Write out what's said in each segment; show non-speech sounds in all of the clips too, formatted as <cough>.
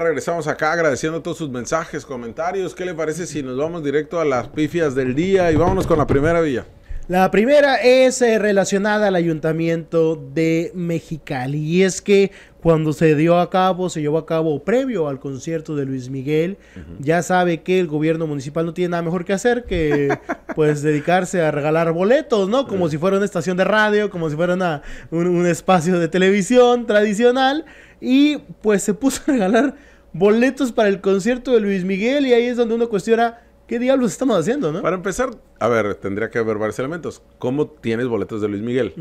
Regresamos acá agradeciendo todos sus mensajes, comentarios. ¿Qué le parece si nos vamos directo a las pifias del día y vámonos con la primera villa? La primera es eh, relacionada al ayuntamiento de Mexicali y es que cuando se dio a cabo, se llevó a cabo previo al concierto de Luis Miguel, ya sabe que el gobierno municipal no tiene nada mejor que hacer que <laughs> pues dedicarse a regalar boletos, ¿no? Como si fuera una estación de radio, como si fuera una, un, un, espacio de televisión tradicional. Y pues se puso a regalar boletos para el concierto de Luis Miguel y ahí es donde uno cuestiona qué diablos estamos haciendo, ¿no? Para empezar, a ver, tendría que haber varios elementos. ¿Cómo tienes boletos de Luis Miguel?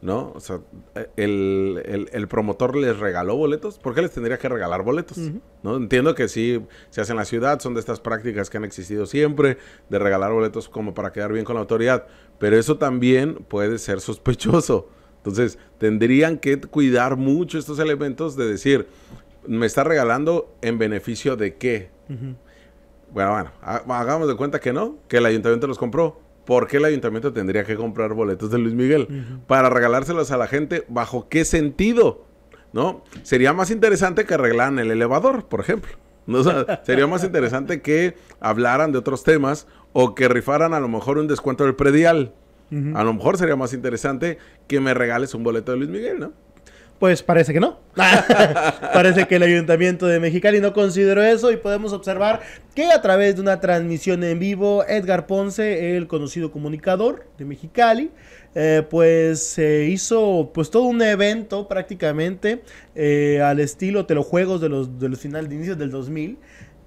¿No? O sea, el, el, promotor les regaló boletos. ¿Por qué les tendría que regalar boletos? ¿No? Entiendo que sí se hace en la ciudad, son de estas prácticas que han existido siempre, de regalar boletos como para quedar bien con la autoridad. Pero eso también puede ser sospechoso. Entonces, tendrían que cuidar mucho estos elementos de decir, me está regalando en beneficio de qué. Bueno, bueno, hagamos de cuenta que no, que el ayuntamiento los compró. ¿Por qué el ayuntamiento tendría que comprar boletos de Luis Miguel? Para regalárselos a la gente, ¿bajo qué sentido? ¿No? Sería más interesante que arreglaran el elevador, por ejemplo. sería más interesante que hablaran de otros temas o que rifaran a lo mejor un descuento del predial. A lo mejor sería más interesante que me regales un boleto de Luis Miguel, ¿no? Pues parece que no. <laughs> <laughs> parece que el ayuntamiento de Mexicali no consideró eso y podemos observar que a través de una transmisión en vivo, Edgar Ponce, el conocido comunicador de Mexicali, eh, pues se eh, hizo pues todo un evento prácticamente eh, al estilo de los juegos de los, de finales de inicios del 2000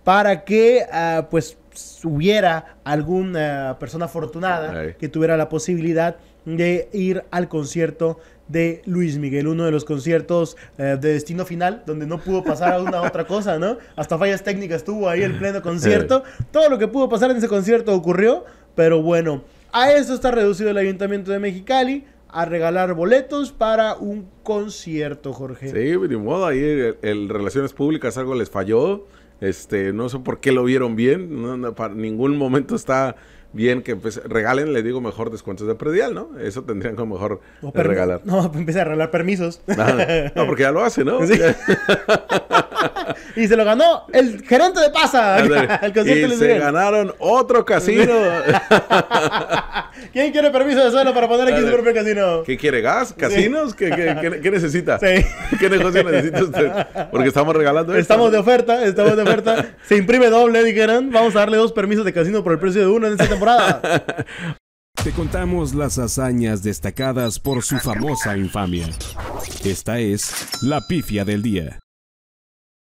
para que ah, pues hubiera alguna persona afortunada que tuviera la posibilidad de ir al concierto de Luis Miguel, uno de los conciertos eh, de Destino Final, donde no pudo pasar a una <laughs> otra cosa, ¿no? Hasta fallas técnicas tuvo ahí el pleno concierto. Todo lo que pudo pasar en ese concierto ocurrió, pero bueno, a eso está reducido el Ayuntamiento de Mexicali a regalar boletos para un concierto, Jorge. Sí, ni modo, ahí el, Relaciones Públicas algo les falló. Este, no sé por qué lo vieron bien, no, para ningún momento está bien que pues, regalen, le digo, mejor descuentos de predial, ¿no? Eso tendrían como mejor regalar. No, <laughs> empieza a regalar permisos. Ah, no, porque ya lo hace, ¿no? <laughs> y se lo ganó el gerente de Pasa. <laughs> y se ganaron otro casino. ¿Quién quiere permiso de suelo para poner aquí su propio casino? ¿Qué quiere gas? ¿Casinos? ¿Qué, necesita? Sí. ¿Qué negocio necesita usted? Porque estamos regalando Estamos de oferta, estamos de oferta. Se imprime doble, dijeron. Vamos a darle dos permisos de casino por el precio de uno en esta temporada. Te contamos las hazañas destacadas por su famosa infamia. Esta es la pifia del día.